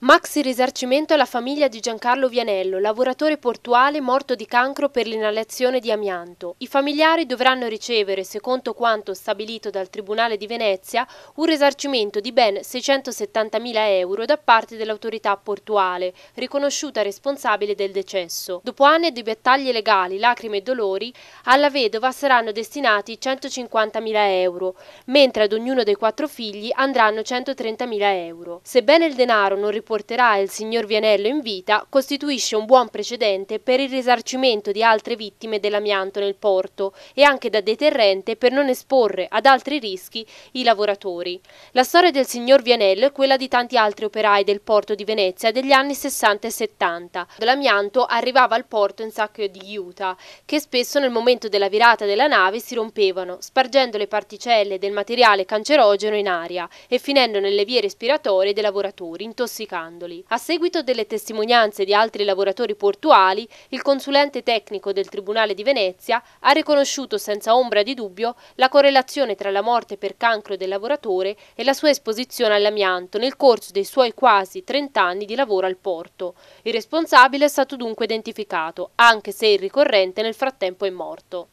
Maxi risarcimento alla famiglia di Giancarlo Vianello, lavoratore portuale morto di cancro per l'inalazione di amianto. I familiari dovranno ricevere, secondo quanto stabilito dal Tribunale di Venezia, un risarcimento di ben 670.000 euro da parte dell'autorità portuale, riconosciuta responsabile del decesso. Dopo anni di battaglie legali, lacrime e dolori, alla vedova saranno destinati 150.000 euro, mentre ad ognuno dei quattro figli andranno 130.000 euro. Sebbene il denaro non riporti porterà il signor Vianello in vita costituisce un buon precedente per il risarcimento di altre vittime dell'amianto nel porto e anche da deterrente per non esporre ad altri rischi i lavoratori. La storia del signor Vianello è quella di tanti altri operai del porto di Venezia degli anni 60 e 70. L'amianto arrivava al porto in sacco di juta, che spesso nel momento della virata della nave si rompevano, spargendo le particelle del materiale cancerogeno in aria e finendo nelle vie respiratorie dei lavoratori intossicati. Candoli. A seguito delle testimonianze di altri lavoratori portuali, il consulente tecnico del Tribunale di Venezia ha riconosciuto senza ombra di dubbio la correlazione tra la morte per cancro del lavoratore e la sua esposizione all'amianto nel corso dei suoi quasi 30 anni di lavoro al porto. Il responsabile è stato dunque identificato, anche se il ricorrente nel frattempo è morto.